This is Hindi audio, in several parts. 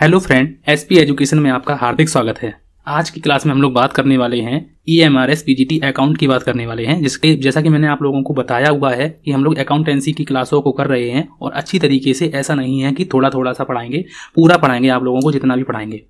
हेलो फ्रेंड एसपी एजुकेशन में आपका हार्दिक स्वागत है आज की क्लास में हम लोग बात करने वाले हैं E M R S P G T account की बात करने वाले हैं जिसके जैसा कि मैंने आप लोगों को बताया हुआ है कि हम लोग अकाउंटेंसी की क्लासों को कर रहे हैं और अच्छी तरीके से ऐसा नहीं है कि थोड़ा थोड़ा सा पढ़ाएंगे पूरा पढ़ाएंगे आप लोगों को जितना भी पढ़ाएंगे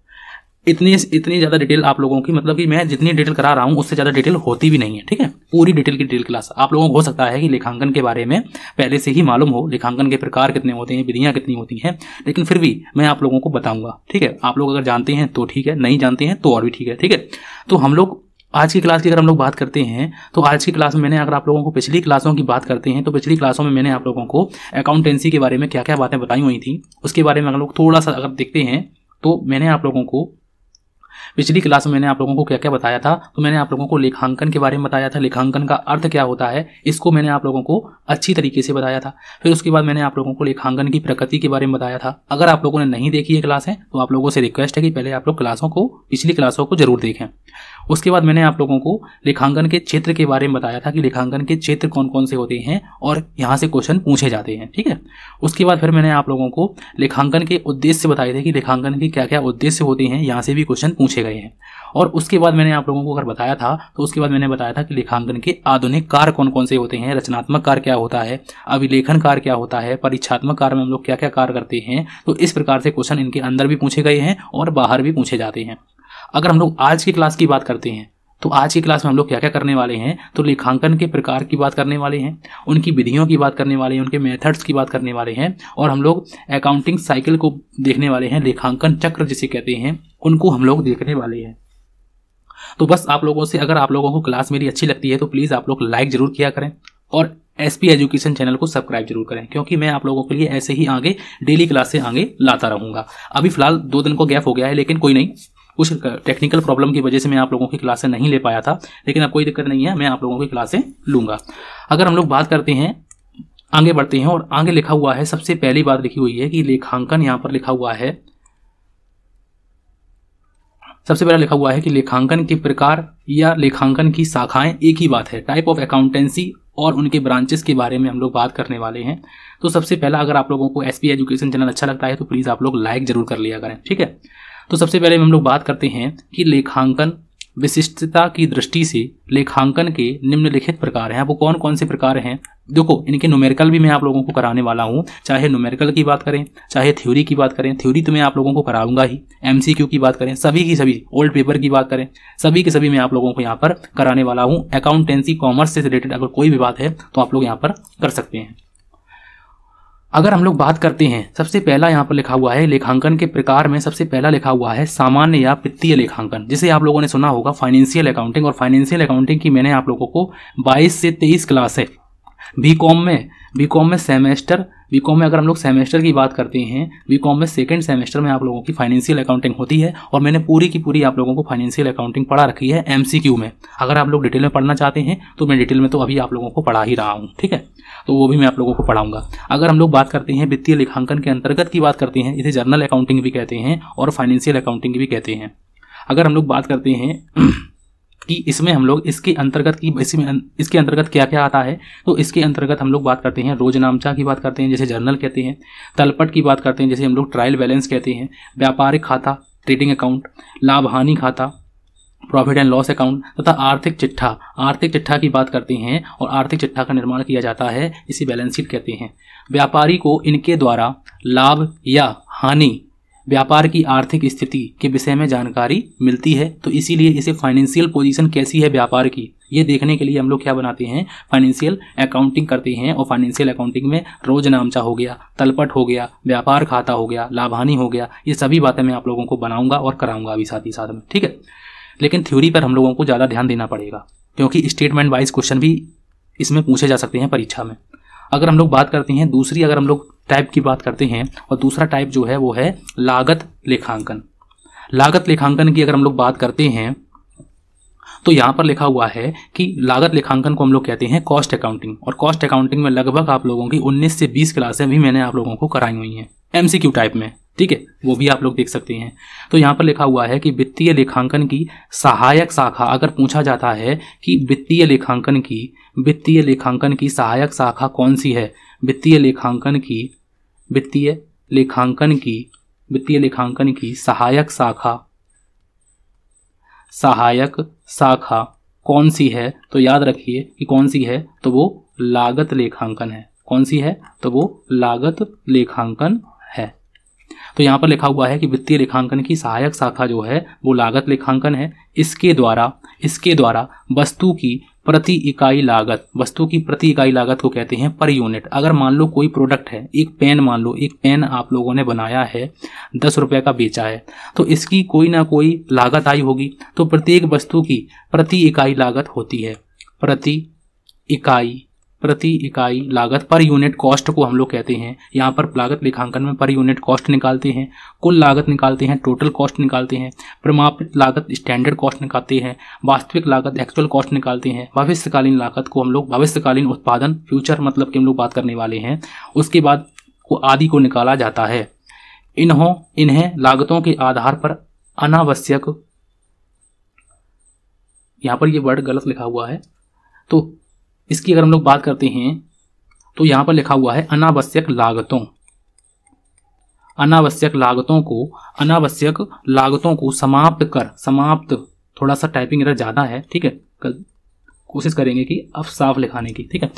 इतनी इतनी ज़्यादा डिटेल आप लोगों की मतलब कि मैं जितनी डिटेल करा रहा हूँ उससे ज़्यादा डिटेल होती भी नहीं है ठीक है पूरी डिटेल की डिटेल क्लास आप लोगों को हो सकता है कि लेखांकन के बारे में पहले से ही मालूम हो लेखांकन के प्रकार कितने होते हैं विधियाँ कितनी होती हैं लेकिन फिर भी मैं आप लोगों को बताऊंगा ठीक है आप लोग अगर जानते हैं तो ठीक है नहीं जानते हैं तो और भी ठीक है ठीक है तो हम लोग आज की क्लास की अगर हम लोग बात करते हैं तो आज की क्लास में मैंने अगर आप लोगों को पिछली क्लासों की बात करते हैं तो पिछली क्लासों में मैंने आप लोगों को अकाउंटेंसी के बारे में क्या क्या बातें बताई हुई थी उसके बारे में हम लोग थोड़ा सा अगर देखते हैं तो मैंने आप लोगों को पिछली क्लास में मैंने आप लोगों को क्या क्या बताया था तो मैंने आप लोगों को लेखांकन के बारे में बताया था लेखांकन का अर्थ क्या होता है इसको मैंने आप लोगों को अच्छी तरीके से बताया था फिर उसके बाद मैंने आप लोगों को लेखांकन की प्रकृति के बारे में बताया था अगर आप लोगों ने नहीं देखी है क्लासें तो आप लोगों से रिक्वेस्ट है कि पहले आप लोग क्लासों को पिछली क्लासों को जरूर देखें उसके बाद मैंने आप लोगों को रेखांकन के क्षेत्र के बारे में बताया था कि लेखांकन के क्षेत्र कौन कौन से होते हैं और यहाँ से क्वेश्चन पूछे जाते हैं ठीक है उसके बाद फिर मैंने आप लोगों को लेखांकन के उद्देश्य बताए थे कि रेखांकन के क्या क्या उद्देश्य होते हैं यहाँ से भी क्वेश्चन पूछे गए हैं और उसके बाद मैंने आप लोगों को अगर बताया था तो उसके बाद मैंने बताया था कि लेखांकन के आधुनिक कार्य कौन कौन से होते हैं रचनात्मक कार्य क्या होता है अभिलेखन कार्य क्या होता है परीक्षात्मक कार्य में हम लोग क्या क्या कार्य करते हैं तो इस प्रकार से क्वेश्चन इनके अंदर भी पूछे गए हैं और बाहर भी पूछे जाते हैं अगर हम लोग आज की क्लास की बात करते हैं तो आज की क्लास में हम लोग क्या क्या करने वाले हैं तो लेखांकन के प्रकार की बात करने वाले हैं उनकी विधियों की बात करने वाले हैं उनके मेथड्स की बात करने वाले हैं और हम लोग अकाउंटिंग साइकिल को देखने वाले हैं लेखांकन चक्र जिसे कहते हैं उनको हम लोग देखने वाले हैं तो बस आप लोगों से अगर आप लोगों को क्लास मेरी अच्छी लगती है तो प्लीज़ आप लोग लाइक ज़रूर किया करें और एस पी एजुकेशन चैनल को सब्सक्राइब जरूर करें क्योंकि मैं आप लोगों के लिए ऐसे ही आगे डेली क्लास से आगे लाता रहूंगा अभी फिलहाल दो दिन को गैप हो गया है लेकिन कोई नहीं कुछ टेक्निकल प्रॉब्लम की वजह से मैं आप लोगों की क्लासें नहीं ले पाया था लेकिन अब कोई दिक्कत नहीं है मैं आप लोगों की क्लासें लूँगा अगर हम लोग बात करते हैं आगे बढ़ते हैं और आगे लिखा हुआ है सबसे पहली बात लिखी हुई है कि लेखांकन यहाँ पर लिखा हुआ है सबसे पहला लिखा हुआ है कि लेखांकन के प्रकार या लेखांकन की शाखाएं एक ही बात है टाइप ऑफ अकाउंटेंसी और उनके ब्रांचेस के बारे में हम लोग बात करने वाले हैं तो सबसे पहला अगर आप लोगों को एसपी एजुकेशन चैनल अच्छा लगता है तो प्लीज़ आप लोग लाइक जरूर कर लिया करें ठीक है तो सबसे पहले हम लोग बात करते हैं कि लेखांकन विशिष्टता की दृष्टि से लेखांकन के निम्नलिखित प्रकार हैं वो कौन कौन से प्रकार हैं देखो इनके नोमेरिकल भी मैं आप लोगों को कराने वाला हूँ चाहे नोमेरिकल की बात करें चाहे थ्योरी की बात करें थ्योरी तो मैं आप लोगों को कराऊंगा ही एम की बात करें सभी की सभी ओल्ड पेपर की बात करें सभी के सभी मैं आप लोगों को यहाँ पर कराने वाला हूँ अकाउंटेंसी कॉमर्स से रिलेटेड अगर कोई भी बात है तो आप लोग यहाँ पर कर सकते हैं अगर हम लोग बात करते हैं सबसे पहला यहाँ पर लिखा हुआ है लेखांकन के प्रकार में सबसे पहला लिखा हुआ है सामान्य या वित्तीय लेखांकन जिसे आप लोगों ने सुना होगा फाइनेंशियल अकाउंटिंग और फाइनेंशियल अकाउंटिंग की मैंने आप लोगों को 22 से 23 क्लास है बी कॉम में बी कॉम में सेमेस्टर बी कॉम में अगर हम लोग सेमेस्टर की बात करते हैं बी कॉम में सेकेंड सेमेस्टर में आप लोगों की फाइनेंशियल अकाउंटिंग होती है और मैंने पूरी की पूरी आप लोगों को फाइनेंशियल अकाउंटिंग पढ़ा रखी है एम में अगर आप लोग डिटेल में पढ़ना चाहते हैं तो मैं डिटेल में तो अभी आप लोगों को पढ़ा ही रहा हूँ ठीक है तो वो भी मैं आप लोगों को पढ़ाऊंगा अगर हम लोग बात करते हैं वित्तीय लेखांकन के अंतर्गत की बात करते हैं इसे जर्नल अकाउंटिंग भी कहते हैं और फाइनेंशियल अकाउंटिंग भी कहते हैं अगर हम लोग बात करते हैं कि इसमें हम लोग इसके अंतर्गत की इसमें अं, इसके अंतर्गत क्या क्या आता है तो इसके अंतर्गत हम लोग बात करते हैं रोजनामचा की बात करते हैं जैसे जर्नल कहते हैं तलपट की बात करते हैं जैसे हम लोग ट्रायल बैलेंस कहते हैं व्यापारिक खाता ट्रेडिंग अकाउंट लाभ हानि खाता प्रॉफिट एंड लॉस अकाउंट तथा आर्थिक चिट्ठा आर्थिक चिट्ठा की बात करते हैं और आर्थिक चिट्ठा का निर्माण किया जाता है इसे बैलेंस शीट कहते हैं व्यापारी को इनके द्वारा लाभ या हानि व्यापार की आर्थिक स्थिति के विषय में जानकारी मिलती है तो इसीलिए इसे फाइनेंशियल पोजीशन कैसी है व्यापार की ये देखने के लिए हम लोग क्या बनाते हैं फाइनेंशियल अकाउंटिंग करते हैं और फाइनेंशियल अकाउंटिंग में रोज नामचा हो गया तलपट हो गया व्यापार खाता हो गया लाभानी हो गया ये सभी बातें मैं आप लोगों को बनाऊंगा और कराऊंगा अभी साथ ही साथ में ठीक है लेकिन थ्योरी पर हम लोगों को ज़्यादा ध्यान देना पड़ेगा क्योंकि स्टेटमेंट वाइज क्वेश्चन भी इसमें पूछे जा सकते हैं परीक्षा में अगर हम लोग बात करते हैं दूसरी अगर हम लोग टाइप की बात करते हैं और दूसरा टाइप जो है वो है लागत लेखांकन लागत लेखांकन की अगर हम लोग बात करते हैं तो यहां पर लिखा हुआ है कि लागत लेखांकन को हम लोग कहते हैं कॉस्ट अकाउंटिंग और कॉस्ट अकाउंटिंग में लगभग आप लोगों की 19 से 20 क्लासें भी मैंने आप लोगों को कराई हुई हैं एमसीक्यू टाइप में ठीक है वो भी आप लोग देख सकते हैं तो यहाँ पर लिखा हुआ है कि वित्तीय लेखांकन की सहायक शाखा अगर पूछा जाता है कि वित्तीय लेखांकन की वित्तीय लेखांकन की सहायक शाखा कौन सी है वित्तीय लेखांकन की वित्तीय लेखांकन की वित्तीय लेखांकन की सहायक शाखा सहायक शाखा कौन सी है तो याद रखिए कि कौन सी है तो वो लागत लेखांकन है कौन सी है तो वो लागत लेखांकन है तो यहाँ पर लिखा हुआ है कि वित्तीय लेखांकन की सहायक शाखा जो है वो लागत लेखांकन है इसके द्वारा इसके द्वारा वस्तु की प्रति इकाई लागत वस्तु की प्रति इकाई लागत को कहते हैं पर यूनिट अगर मान लो कोई प्रोडक्ट है एक पेन मान लो एक पेन आप लोगों ने बनाया है दस रुपये का बेचा है तो इसकी कोई ना कोई लागत आई होगी तो प्रत्येक वस्तु की प्रति इकाई लागत होती है प्रति इकाई प्रति इकाई लागत पर यूनिट कॉस्ट को हम लोग कहते हैं यहाँ पर लागत लेखांकन में पर यूनिट कॉस्ट निकालते हैं कुल लागत निकालते हैं टोटल कॉस्ट निकालते हैं प्रमापित लागत स्टैंडर्ड कॉस्ट निकालते हैं वास्तविक लागत एक्चुअल कॉस्ट निकालते हैं भविष्यकालीन लागत को हम लोग भविष्यकालीन उत्पादन फ्यूचर मतलब कि हम लोग बात करने वाले हैं उसके बाद को आदि को निकाला जाता है इन्हों इन्हें लागतों के आधार पर अनावश्यक यहाँ पर ये वर्ड गलत लिखा हुआ है तो इसकी अगर हम लोग बात करते हैं तो यहाँ पर लिखा हुआ है अनावश्यक लागतों अनावश्यक लागतों को अनावश्यक लागतों को समाप्त कर समाप्त थोड़ा सा टाइपिंग इधर ज़्यादा है ठीक है कल कोशिश करेंगे कि अब साफ लिखाने की ठीक है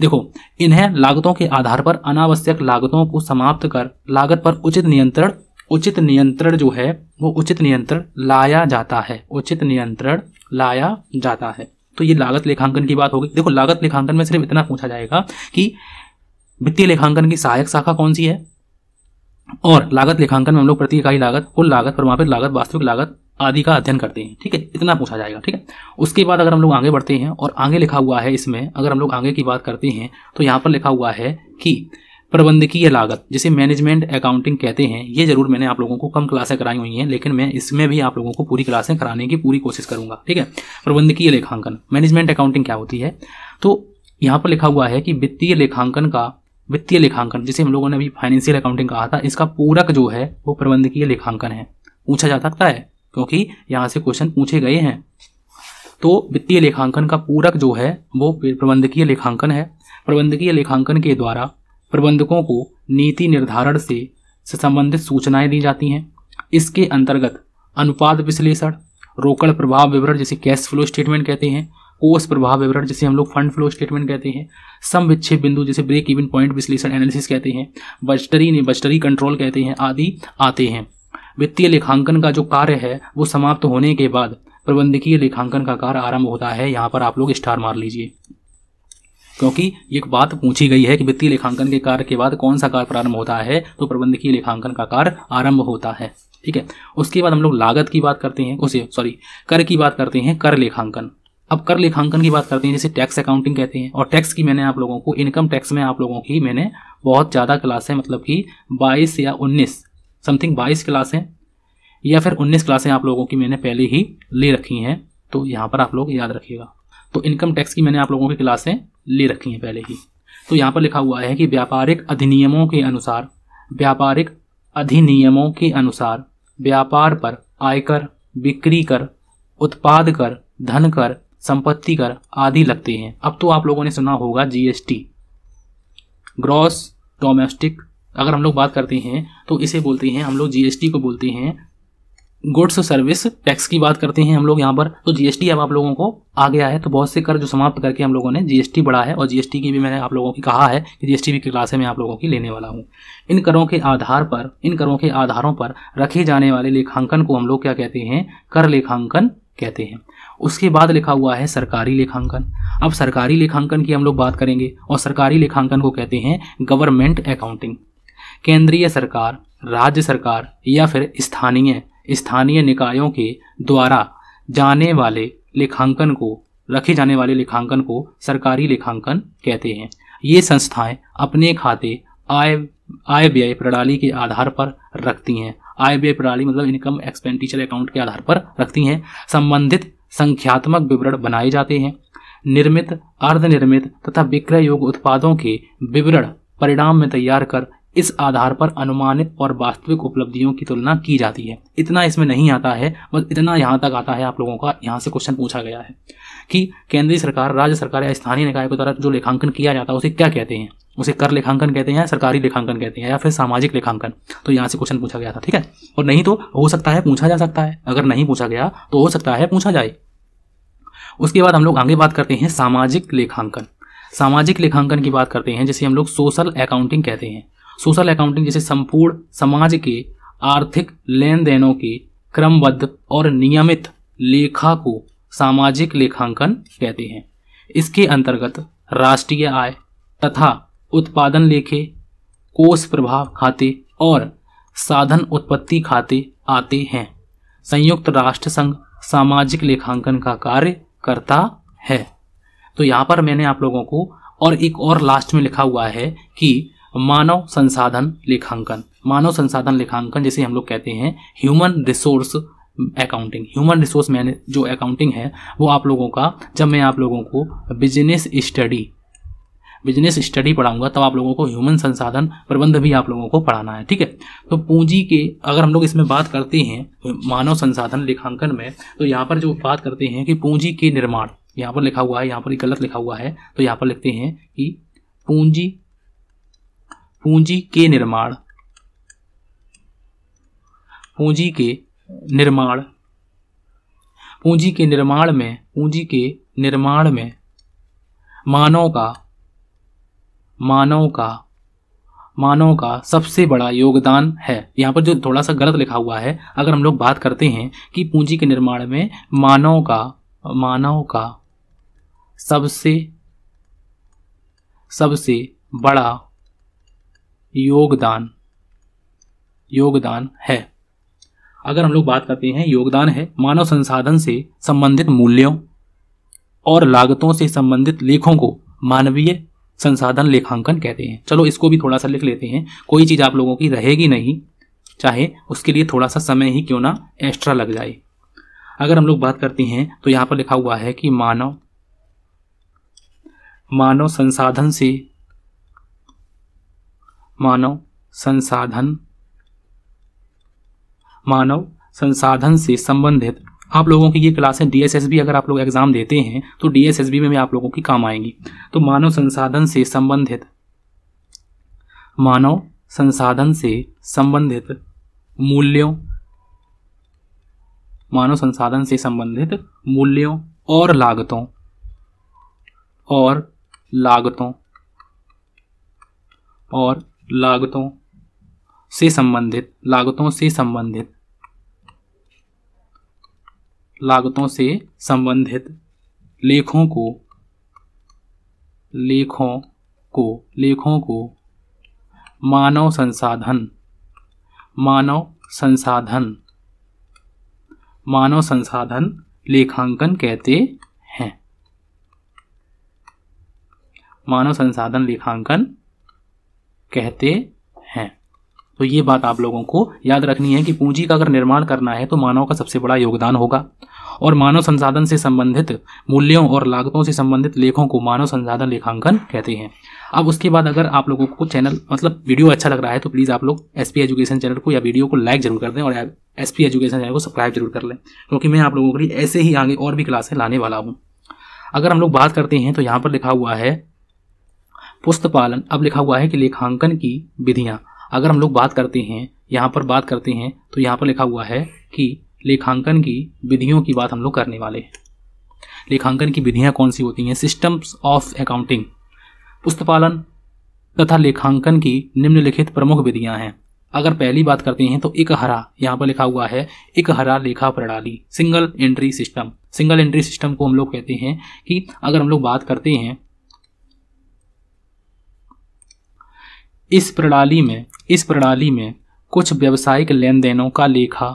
देखो इन्हें लागतों के आधार पर अनावश्यक लागतों को समाप्त कर लागत पर उचित नियंत्रण उचित नियंत्रण जो है वो उचित नियंत्रण लाया जाता है उचित नियंत्रण लाया जाता है तो ये लागत लेखांकन की बात होगी देखो लागत लेखांकन में सिर्फ इतना पूछा जाएगा कि वित्तीय लेखांकन की सहायक शाखा कौन सी है और लागत लेखांकन में हम लोग प्रति इकाई लागत कुल लागत प्रमापित लागत वास्तविक लागत आदि का अध्ययन करते हैं ठीक है इतना पूछा जाएगा ठीक है उसके बाद अगर हम लोग आगे बढ़ते हैं और आगे लिखा हुआ है इसमें अगर हम लोग आगे की बात करते हैं तो यहाँ पर लिखा हुआ है कि प्रबंधकीय लागत जिसे मैनेजमेंट अकाउंटिंग कहते हैं ये जरूर मैंने आप लोगों को कम क्लासें कराई हुई हैं लेकिन मैं इसमें भी आप लोगों को पूरी क्लासें कराने की पूरी कोशिश करूंगा ठीक है प्रबंधकीय लेखांकन मैनेजमेंट अकाउंटिंग क्या होती है तो यहाँ पर लिखा हुआ है कि वित्तीय लेखांकन का वित्तीय लेखांकन जिसे हम लोगों ने अभी फाइनेंशियल अकाउंटिंग कहा था इसका पूरक जो है वो प्रबंधकीय लेखांकन है पूछा जा सकता है क्योंकि यहाँ से क्वेश्चन पूछे गए हैं तो वित्तीय लेखांकन का पूरक जो है वो प्रबंधकीय लेखांकन है प्रबंधकीय लेखांकन के द्वारा प्रबंधकों को नीति निर्धारण से संबंधित सूचनाएं दी जाती हैं इसके अंतर्गत अनुपात विश्लेषण रोकड़ प्रभाव विवरण जिसे कैश फ्लो स्टेटमेंट कहते हैं कोष प्रभाव विवरण जिसे हम लोग फंड फ्लो स्टेटमेंट कहते हैं सम विच्छेद बिंदु जिसे ब्रेक इवन पॉइंट विश्लेषण एनालिसिस कहते हैं बजटरी बजटरी कंट्रोल कहते हैं आदि आते हैं वित्तीय लेखांकन का जो कार्य है वो समाप्त होने के बाद प्रबंधकीय लेखांकन का कार्य आरंभ होता है यहाँ पर आप लोग स्टार मार लीजिए क्योंकि ये बात पूछी गई है कि वित्तीय लेखांकन के कार्य के बाद कौन सा कार्य प्रारंभ होता है तो प्रबंधकीय लेखांकन का कार्य आरंभ होता है ठीक है उसके बाद हम लोग लागत की बात करते हैं उसे सॉरी कर की बात करते हैं कर लेखांकन अब कर लेखांकन की बात करते हैं जैसे टैक्स अकाउंटिंग कहते हैं और टैक्स की मैंने आप लोगों को इनकम टैक्स में आप लोगों की मैंने बहुत ज़्यादा क्लास है मतलब कि 22 या 19 समथिंग 22 क्लास है या फिर 19 क्लासें आप लोगों की मैंने पहले ही ले रखी हैं तो यहाँ पर आप लोग याद रखिएगा तो इनकम टैक्स की मैंने आप लोगों की क्लासें ले रखी हैं पहले ही तो यहाँ पर लिखा हुआ है कि व्यापारिक अधिनियमों के अनुसार व्यापारिक अधिनियमों के अनुसार व्यापार पर आयकर बिक्री कर उत्पाद कर धन कर संपत्ति कर आदि लगते हैं अब तो आप लोगों ने सुना होगा जीएसटी ग्रॉस डोमेस्टिक अगर हम लोग बात करते हैं तो इसे बोलते हैं हम लोग जीएसटी को बोलते हैं गुड्स सर्विस टैक्स की बात करते हैं हम लोग यहाँ पर तो जीएसटी अब आप लोगों को आ गया है तो बहुत से कर जो समाप्त करके हम लोगों ने जीएसटी बढ़ा है और जीएसटी की भी मैंने आप लोगों की कहा है कि जीएसटी भी की क्लासे में आप लोगों की लेने वाला हूँ इन करों के आधार पर इन करों के आधारों पर रखे जाने वाले लेखांकन को हम लोग क्या कहते हैं कर लेखांकन कहते हैं उसके बाद लिखा हुआ है सरकारी लेखांकन अब सरकारी लेखांकन की हम लोग बात करेंगे और सरकारी लेखांकन को कहते हैं गवर्नमेंट अकाउंटिंग केंद्रीय सरकार राज्य सरकार या फिर स्थानीय स्थानीय निकायों के द्वारा जाने वाले लेखांकन को रखे जाने वाले लेखांकन को सरकारी लेखांकन कहते हैं ये संस्थाएं अपने खाते आय आय व्यय प्रणाली के आधार पर रखती हैं आय व्यय प्रणाली मतलब इनकम एक्सपेंडिचर अकाउंट के आधार पर रखती हैं संबंधित संख्यात्मक विवरण बनाए जाते हैं निर्मित अर्धनिर्मित तथा विक्रय योग्य उत्पादों के विवरण परिणाम में तैयार कर इस आधार पर अनुमानित और वास्तविक उपलब्धियों की तुलना की जाती है इतना इसमें नहीं आता है बस इतना यहाँ तक आता है आप लोगों का यहाँ से क्वेश्चन पूछा गया है कि केंद्रीय सरकार राज्य सरकार या स्थानीय निकाय के द्वारा जो लेखांकन किया जाता है उसे क्या कहते हैं उसे कर लेखांकन कहते हैं सरकारी लेखांकन कहते हैं या फिर सामाजिक लेखांकन तो यहाँ से क्वेश्चन पूछा गया था ठीक है और नहीं तो हो सकता है पूछा जा सकता है अगर नहीं पूछा गया तो हो सकता है पूछा जाए उसके बाद हम लोग आगे बात करते हैं सामाजिक लेखांकन सामाजिक लेखांकन की बात करते हैं जिसे हम लोग सोशल अकाउंटिंग कहते हैं सोशल अकाउंटिंग जैसे संपूर्ण समाज के आर्थिक लेन देनों के क्रमबद्ध और नियमित लेखा को सामाजिक लेखांकन कहते हैं इसके अंतर्गत राष्ट्रीय आय तथा उत्पादन लेखे कोष प्रभाव खाते और साधन उत्पत्ति खाते आते हैं संयुक्त राष्ट्र संघ सामाजिक लेखांकन का कार्य करता है तो यहाँ पर मैंने आप लोगों को और एक और लास्ट में लिखा हुआ है कि मानव संसाधन लेखांकन मानव संसाधन लेखांकन जिसे हम लोग कहते हैं human resource accounting human resource मैंने जो अकाउंटिंग है वो आप लोगों का जब मैं आप लोगों को बिजनेस स्टडी बिजनेस स्टडी पढ़ाऊंगा तब आप लोगों को ह्यूमन संसाधन प्रबंध भी आप लोगों को पढ़ाना है ठीक है तो पूंजी के अगर हम लोग इसमें बात करते हैं मानव संसाधन लेखांकन में तो यहाँ पर जो बात करते हैं कि पूंजी के निर्माण यहाँ पर लिखा हुआ है यहाँ पर गलत लिखा हुआ है तो यहाँ पर लिखते हैं कि पूंजी पूंजी के निर्माण पूंजी के निर्माण पूंजी के निर्माण में पूंजी के निर्माण में मानव का मानव का मानव का सबसे बड़ा योगदान है यहाँ पर जो थोड़ा सा गलत लिखा हुआ है अगर हम लोग बात करते हैं कि पूंजी के निर्माण में मानव का मानव का सबसे सबसे बड़ा योगदान योगदान है अगर हम लोग बात करते हैं योगदान है मानव संसाधन से संबंधित मूल्यों और लागतों से संबंधित लेखों को मानवीय संसाधन लेखांकन कहते हैं चलो इसको भी थोड़ा सा लिख लेते हैं कोई चीज़ आप लोगों की रहेगी नहीं चाहे उसके लिए थोड़ा सा समय ही क्यों ना एक्स्ट्रा लग जाए अगर हम लोग बात करते हैं तो यहाँ पर लिखा हुआ है कि मानव मानव संसाधन से मानव संसाधन मानव संसाधन से संबंधित आप लोगों की ये क्लासें डीएसएसबी अगर आप लोग एग्ज़ाम देते हैं तो डीएसएसबी में भी आप लोगों की काम आएंगी तो मानव संसाधन से संबंधित मानव संसाधन से संबंधित मूल्यों मानव संसाधन से संबंधित मूल्यों और लागतों और लागतों और लागतों से संबंधित लागतों से संबंधित लागतों से संबंधित लेखों को लेखों को लेखों को मानव संसाधन मानव संसाधन मानव संसाधन लेखांकन कहते हैं मानव संसाधन लेखांकन कहते हैं तो ये बात आप लोगों को याद रखनी है कि पूंजी का अगर निर्माण करना है तो मानव का सबसे बड़ा योगदान होगा और मानव संसाधन से संबंधित मूल्यों और लागतों से संबंधित लेखों को मानव संसाधन लेखांकन कहते हैं अब उसके बाद अगर आप लोगों को चैनल मतलब वीडियो अच्छा लग रहा है तो प्लीज़ आप लोग एस एजुकेशन चैनल को या वीडियो को लाइक जरूर कर दें और एस एजुकेशन चैनल को सब्सक्राइब जरूर कर लें क्योंकि मैं आप लोगों के लिए ऐसे ही आगे और भी क्लासें लाने वाला हूँ अगर हम लोग बात करते हैं तो यहाँ पर लिखा हुआ है पुस्तपालन अब लिखा हुआ है कि लेखांकन की विधियाँ अगर हम लोग बात करते हैं यहाँ पर बात करते हैं तो यहाँ पर लिखा हुआ है कि लेखांकन की विधियों की बात हम लोग करने वाले हैं लेखांकन की विधियाँ कौन सी होती हैं सिस्टम्स ऑफ अकाउंटिंग पुस्तपालन तथा लेखांकन की निम्नलिखित प्रमुख विधियाँ हैं अगर पहली बात करते हैं तो एक हरा यहाँ पर लिखा हुआ है एक हरा लेखा प्रणाली single entry system single entry system को हम लोग कहते हैं कि अगर हम लोग बात करते हैं इस प्रणाली में इस प्रणाली में कुछ व्यावसायिक लेन देनों का लेखा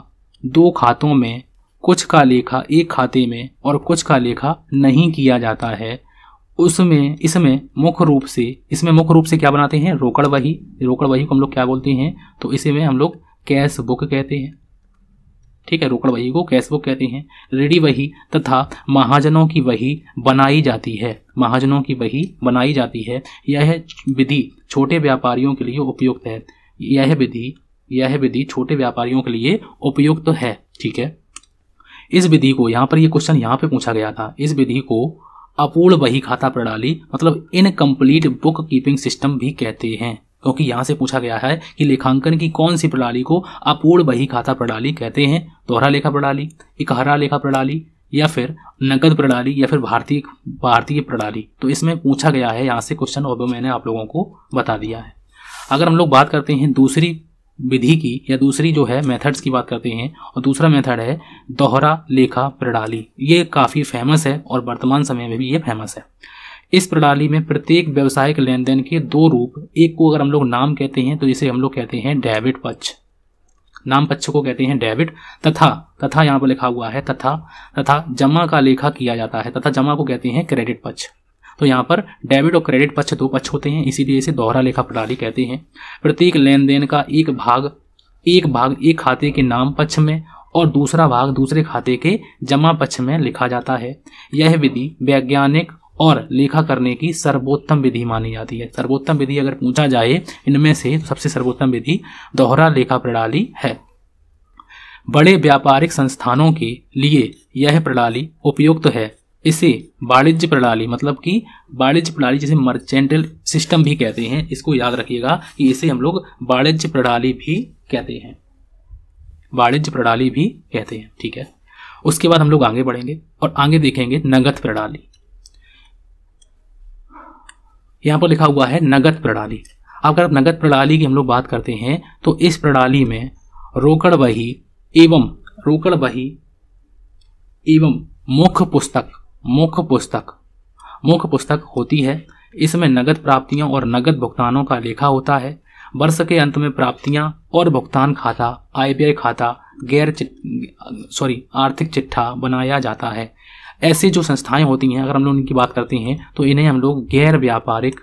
दो खातों में कुछ का लेखा एक खाते में और कुछ का लेखा नहीं किया जाता है उसमें इसमें मुख्य रूप से इसमें मुख्य रूप से क्या बनाते हैं रोकड़ वही रोकड़ वही को हम लोग क्या बोलते हैं तो इसमें हम लोग कैश बुक कहते हैं ठीक है रोकड़ वही को कैश बुक कहते हैं रेडी वही तथा महाजनों की वही बनाई जाती है महाजनों की वही बनाई जाती है यह विधि छोटे व्यापारियों के लिए उपयुक्त है यह विधि यह विधि छोटे व्यापारियों के लिए उपयुक्त तो है ठीक है इस विधि को यहाँ पर यह क्वेश्चन यहाँ पे पूछा गया था इस विधि को अपूर्ण बही खाता प्रणाली मतलब इनकम्प्लीट बुक कीपिंग सिस्टम भी कहते हैं क्योंकि यहाँ से पूछा गया है कि लेखांकन की कौन सी प्रणाली को अपूर्ण बही खाता प्रणाली कहते हैं दोहरा लेखा प्रणाली इकहरा लेखा प्रणाली या फिर नकद प्रणाली या फिर भारतीय भारतीय प्रणाली तो इसमें पूछा गया है यहाँ से क्वेश्चन और मैंने आप लोगों को बता दिया है अगर हम लोग बात करते हैं दूसरी विधि की या दूसरी जो है मेथड्स की बात करते हैं और दूसरा मेथड है दोहरा लेखा प्रणाली ये काफ़ी फेमस है और वर्तमान समय में भी ये फेमस है इस प्रणाली में प्रत्येक व्यावसायिक लेन देन के दो रूप एक को अगर हम लोग नाम कहते हैं तो इसे हम लोग कहते हैं डेबिट पक्ष नाम पक्ष को कहते हैं डेबिट तथा तथा यहाँ पर लिखा हुआ है तथा तथा जमा का लेखा किया जाता है तथा जमा को कहते हैं क्रेडिट पक्ष तो यहाँ पर डेबिट और क्रेडिट पक्ष दो पक्ष होते हैं इसीलिए इसे दोहरा लेखा प्रणाली कहते हैं प्रत्येक लेन देन का एक भाग एक भाग एक खाते के नाम पक्ष में और दूसरा भाग दूसरे खाते के जमा पक्ष में लिखा जाता है यह विधि वैज्ञानिक और लेखा करने की सर्वोत्तम विधि मानी जाती है सर्वोत्तम विधि अगर पूछा जाए इनमें से सबसे सर्वोत्तम विधि दोहरा लेखा प्रणाली है बड़े व्यापारिक संस्थानों के लिए यह प्रणाली उपयुक्त तो है इसे वाणिज्य प्रणाली मतलब कि वाणिज्य प्रणाली जिसे मर्चेंटल सिस्टम भी कहते हैं इसको याद रखिएगा कि इसे हम लोग वाणिज्य प्रणाली भी कहते हैं वाणिज्य प्रणाली भी कहते हैं ठीक है उसके बाद हम लोग आगे बढ़ेंगे और आगे देखेंगे नगद प्रणाली यहाँ पर लिखा हुआ है नगद प्रणाली अगर आप नगद प्रणाली की हम लोग बात करते हैं तो इस प्रणाली में रोकड़ बही एवं रोकड़ बही एवं मुख्य पुस्तक मुख्य पुस्तक मुख्य पुस्तक होती है इसमें नगद प्राप्तियों और नगद भुगतानों का लेखा होता है वर्ष के अंत में प्राप्तियां और भुगतान खाता आईपीआई खाता गैर सॉरी आर्थिक चिट्ठा बनाया जाता है ऐसी जो संस्थाएं होती हैं अगर हम लोग इनकी बात करते हैं तो इन्हें हम लोग गैर व्यापारिक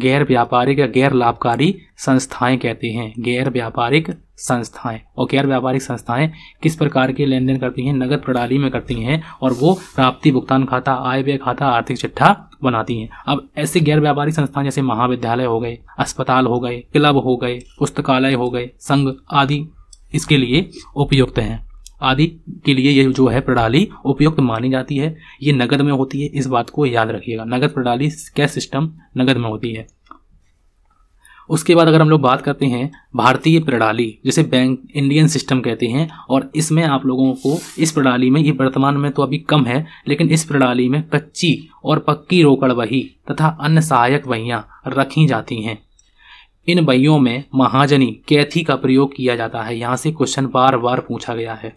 गैर व्यापारिक या गैर लाभकारी संस्थाएं कहते हैं गैर व्यापारिक संस्थाएं और गैर व्यापारिक संस्थाएं किस प्रकार के लेन देन करती हैं नगद प्रणाली में करती हैं और वो प्राप्ति भुगतान खाता आय व्यय खाता आर्थिक चिट्ठा बनाती हैं अब ऐसे गैर व्यापारिक संस्थाएं जैसे महाविद्यालय हो गए अस्पताल हो गए क्लब हो गए पुस्तकालय हो गए संघ आदि इसके लिए उपयुक्त हैं आदि के लिए ये जो है प्रणाली उपयुक्त मानी जाती है ये नगद में होती है इस बात को याद रखिएगा नगद प्रणाली कैश सिस्टम नगद में होती है उसके बाद अगर हम लोग बात करते हैं भारतीय प्रणाली जिसे बैंक इंडियन सिस्टम कहते हैं और इसमें आप लोगों को इस प्रणाली में ये वर्तमान में तो अभी कम है लेकिन इस प्रणाली में कच्ची और पक्की रोकड़ वही तथा अन्य सहायक वहियाँ रखी जाती हैं इन बहियों में महाजनी कैथी का प्रयोग किया जाता है यहाँ से क्वेश्चन बार बार पूछा गया है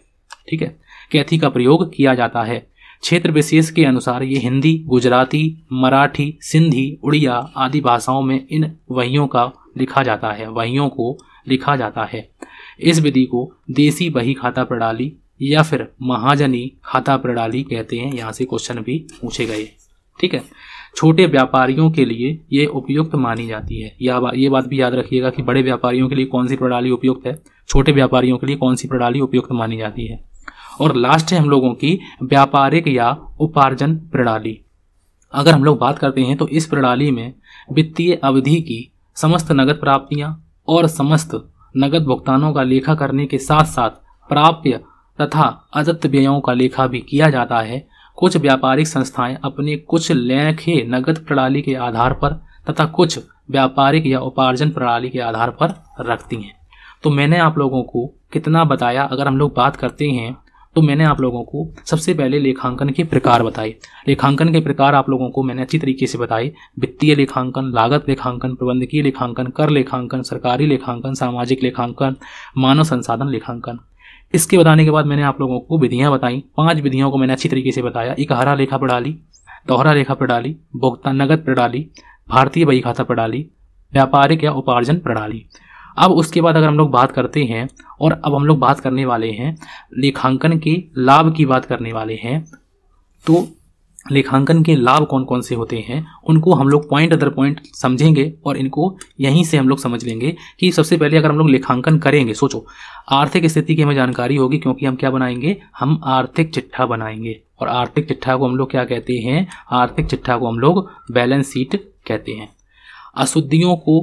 ठीक है कैथी का प्रयोग किया जाता है क्षेत्र विशेष के अनुसार ये हिंदी गुजराती मराठी सिंधी उड़िया आदि भाषाओं में इन वहियों का लिखा जाता है वहियों को लिखा जाता है इस विधि को देसी बही खाता प्रणाली या फिर महाजनी खाता प्रणाली कहते हैं यहाँ से क्वेश्चन भी पूछे गए ठीक है छोटे व्यापारियों के लिए ये उपयुक्त मानी जाती है या ये बात भी याद रखिएगा कि बड़े व्यापारियों के लिए कौन सी प्रणाली उपयुक्त है छोटे व्यापारियों के लिए कौन सी प्रणाली उपयुक्त मानी जाती है और लास्ट है हम लोगों की व्यापारिक या उपार्जन प्रणाली अगर हम लोग बात करते हैं तो इस प्रणाली में वित्तीय अवधि की समस्त नगद प्राप्तियां और समस्त नगद भुगतानों का लेखा करने के साथ साथ प्राप्य तथा अदत्त व्ययों का लेखा भी किया जाता है कुछ व्यापारिक संस्थाएं अपने कुछ लेखे नगद प्रणाली के आधार पर तथा कुछ व्यापारिक या उपार्जन प्रणाली के आधार पर रखती हैं तो मैंने आप लोगों को कितना बताया अगर हम लोग बात करते हैं तो मैंने आप लोगों को सबसे पहले लेखांकन के प्रकार बताए लेखांकन के प्रकार आप लोगों को मैंने अच्छी तरीके से बताए वित्तीय लेखांकन लागत लेखांकन प्रबंधकीय लेखांकन कर लेखांकन सरकारी लेखांकन सामाजिक लेखांकन मानव संसाधन लेखांकन इसके बताने के बाद मैंने आप लोगों को विधियाँ बताई पाँच विधियों को मैंने अच्छी तरीके से बताया इकहरा लेखा प्रणाली दोहरा लेखा प्रणाली भुगतान नगद प्रणाली भारतीय बही खाता प्रणाली व्यापारिक या उपार्जन प्रणाली अब उसके बाद अगर हम लोग बात करते हैं और अब हम लोग बात करने वाले हैं लेखांकन के लाभ की बात करने वाले हैं तो लेखांकन के लाभ कौन कौन से होते हैं उनको हम लोग पॉइंट अदर पॉइंट समझेंगे और इनको यहीं से हम लोग समझ लेंगे कि सबसे पहले अगर हम लोग लेखांकन करेंगे सोचो आर्थिक स्थिति की हमें जानकारी होगी क्योंकि हम क्या बनाएंगे हम आर्थिक चिट्ठा बनाएंगे और आर्थिक चिट्ठा को हम लोग क्या कहते हैं आर्थिक चिट्ठा को हम लोग बैलेंस शीट कहते हैं अशुद्धियों को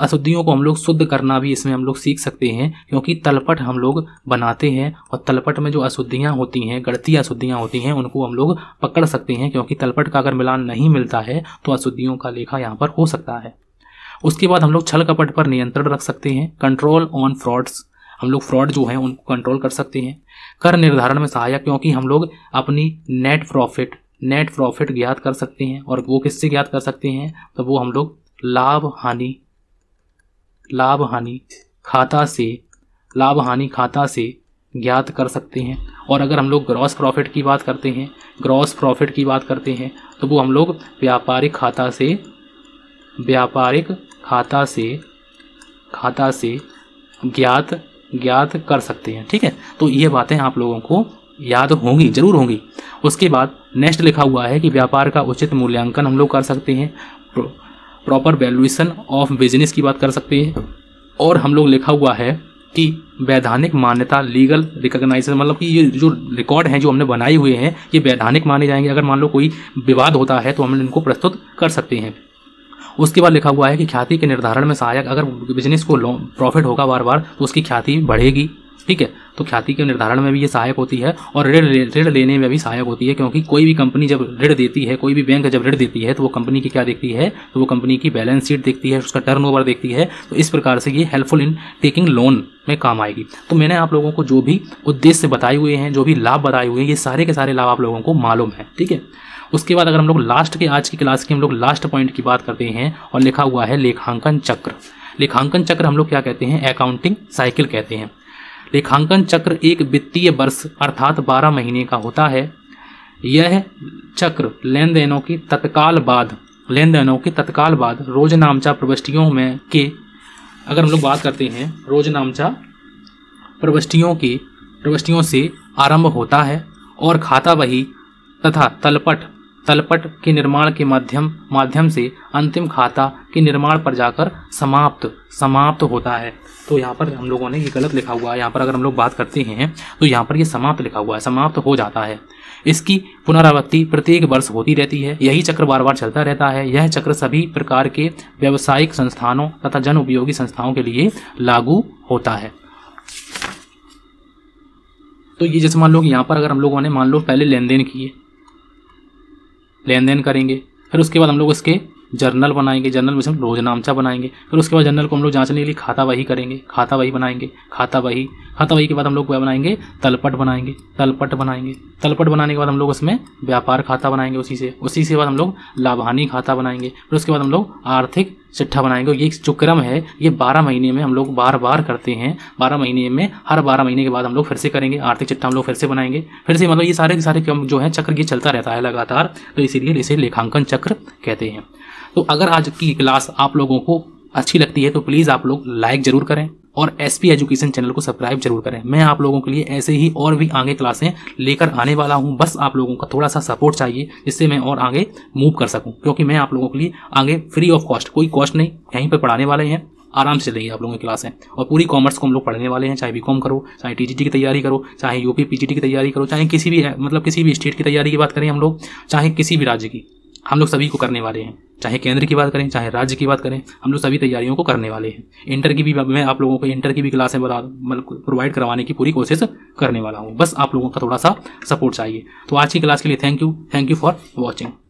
अशुद्धियों को हम लोग शुद्ध करना भी इसमें हम लोग सीख सकते हैं क्योंकि तलपट हम लोग बनाते हैं और तलपट में जो अशुद्धियाँ होती हैं गढ़ती अशुद्धियाँ होती हैं उनको हम लोग पकड़ सकते हैं क्योंकि तलपट का अगर मिलान नहीं मिलता है तो अशुद्धियों का लेखा यहाँ पर हो सकता है उसके बाद हम लोग छल कपट पर नियंत्रण रख सकते हैं कंट्रोल ऑन फ्रॉड्स हम लोग फ्रॉड जो हैं उनको कंट्रोल कर सकते हैं कर निर्धारण में सहायक क्योंकि हम लोग अपनी नेट प्रॉफिट नेट प्रॉफिट ज्ञात कर सकते हैं और वो किससे ज्ञात कर सकते हैं तो वो हम लोग लाभ हानि लाभ हानि खाता से लाभ हानि खाता से ज्ञात कर सकते हैं और अगर हम लोग ग्रॉस प्रॉफिट की बात करते हैं ग्रॉस प्रॉफिट की बात करते हैं तो वो हम लोग व्यापारिक खाता से व्यापारिक खाता से खाता से ज्ञात ज्ञात कर सकते हैं ठीक है तो ये बातें आप लोगों को याद होंगी जरूर होंगी उसके बाद नेक्स्ट लिखा हुआ है कि व्यापार का उचित मूल्यांकन हम लोग कर सकते हैं प्रॉपर वैल्यूएशन ऑफ बिजनेस की बात कर सकते हैं और हम लोग लिखा हुआ है कि वैधानिक मान्यता लीगल रिकॉग्नाइजेशन मतलब कि ये जो रिकॉर्ड हैं जो हमने बनाए हुए हैं ये वैधानिक माने जाएंगे अगर मान लो कोई विवाद होता है तो हम इनको प्रस्तुत कर सकते हैं उसके बाद लिखा हुआ है कि ख्याति के निर्धारण में सहायक अगर बिजनेस को प्रॉफिट होगा बार बार तो उसकी ख्याति बढ़ेगी ठीक है तो ख्याति के निर्धारण में भी ये सहायक होती है और ऋण ऋण लेने में भी सहायक होती है क्योंकि कोई भी कंपनी जब ऋण देती है कोई भी बैंक जब ऋण देती है तो वो कंपनी की क्या देखती है तो वो कंपनी की बैलेंस शीट देखती है उसका टर्न देखती है तो इस प्रकार से ये हेल्पफुल इन टेकिंग लोन में काम आएगी तो मैंने आप लोगों को जो भी उद्देश्य बताए हुए हैं जो भी लाभ बताए हुए हैं ये सारे के सारे लाभ आप लोगों को मालूम है ठीक है उसके बाद अगर हम लोग लास्ट के आज की क्लास की हम लोग लास्ट पॉइंट की बात करते हैं और लिखा हुआ है लेखांकन चक्र लेखांकन चक्र हम लोग क्या कहते हैं अकाउंटिंग साइकिल कहते हैं लेखांकन चक्र एक वित्तीय वर्ष अर्थात 12 महीने का होता है यह चक्र लेन देनों की तत्काल बाद लेन देनों के तत्काल बाद रोज नामचा प्रविष्टियों में के अगर हम लोग बात करते हैं रोज नामचा प्रविष्टियों की प्रविष्टियों से आरंभ होता है और खाता बही तथा तलपट तलपट के निर्माण के माध्यम माध्यम से अंतिम खाता के निर्माण पर जाकर समाप्त समाप्त होता है तो यहाँ पर हम लोगों ने ये गलत लिखा हुआ है यहाँ पर अगर हम लोग बात करते हैं तो यहाँ पर ये समाप्त लिखा हुआ है समाप्त हो जाता है इसकी पुनरावृत्ति प्रत्येक वर्ष होती रहती है यही चक्र बार बार चलता रहता है यह चक्र सभी प्रकार के व्यावसायिक संस्थानों तथा जन उपयोगी संस्थाओं के लिए लागू होता है तो ये जैसे मान लो यहाँ पर अगर हम लोगों ने मान लो पहले लेन देन किए लेन देन करेंगे फिर उसके बाद हम लोग उसके जर्नल बनाएंगे जर्नल में से हम रोजनामचा बनाएंगे फिर उसके बाद जर्नल को हम लोग जांचने के लिए खाता वही करेंगे खाता वही बनाएंगे खाता वही खाता वही के बाद हम लोग क्या बनाएंगे तलपट बनाएंगे तलपट बनाएंगे तलपट बनाने के बाद हम लोग उसमें व्यापार खाता बनाएंगे उसी से उसी से बाद हम लोग लाभानी खाता बनाएंगे फिर उसके बाद हम लोग आर्थिक चिट्ठा बनाएंगे ये जो क्रम है ये बारह महीने में हम लोग बार बार करते हैं बारह महीने में हर बारह महीने के बाद हम लोग फिर से करेंगे आर्थिक चिट्ठा हम लोग फिर से बनाएंगे फिर से मतलब ये सारे के सारे क्रम जो है चक्र ये चलता रहता है लगातार तो इसीलिए इसे लेखांकन चक्र कहते हैं तो अगर आज की क्लास आप लोगों को अच्छी लगती है तो प्लीज़ आप लोग लाइक ज़रूर करें और एस एजुकेशन चैनल को सब्सक्राइब जरूर करें मैं आप लोगों के लिए ऐसे ही और भी आगे क्लासें लेकर आने वाला हूँ बस आप लोगों का थोड़ा सा सपोर्ट चाहिए जिससे मैं और आगे मूव कर सकूँ क्योंकि मैं आप लोगों के लिए आगे फ्री ऑफ कॉस्ट कोई कॉस्ट नहीं यहीं पर पढ़ाने वाले हैं आराम से चलेगी आप लोगों की क्लासें और पूरी कॉमर्स को हम लोग पढ़ने वाले हैं चाहे बी कॉम करो चाहे टीजीटी की तैयारी करो चाहे यूपी पीजीटी की तैयारी करो चाहे किसी भी मतलब किसी भी स्टेट की तैयारी की बात करें हम लोग चाहे किसी भी राज्य की हम लोग सभी को करने वाले हैं चाहे केंद्र की बात करें चाहे राज्य की बात करें हम लोग सभी तैयारियों को करने वाले हैं इंटर की भी मैं आप लोगों को इंटर की भी क्लासें बता प्रोवाइड मतलब करवाने की पूरी कोशिश करने वाला हूँ बस आप लोगों का थोड़ा सा सपोर्ट चाहिए तो आज की क्लास के लिए thank you thank you for watching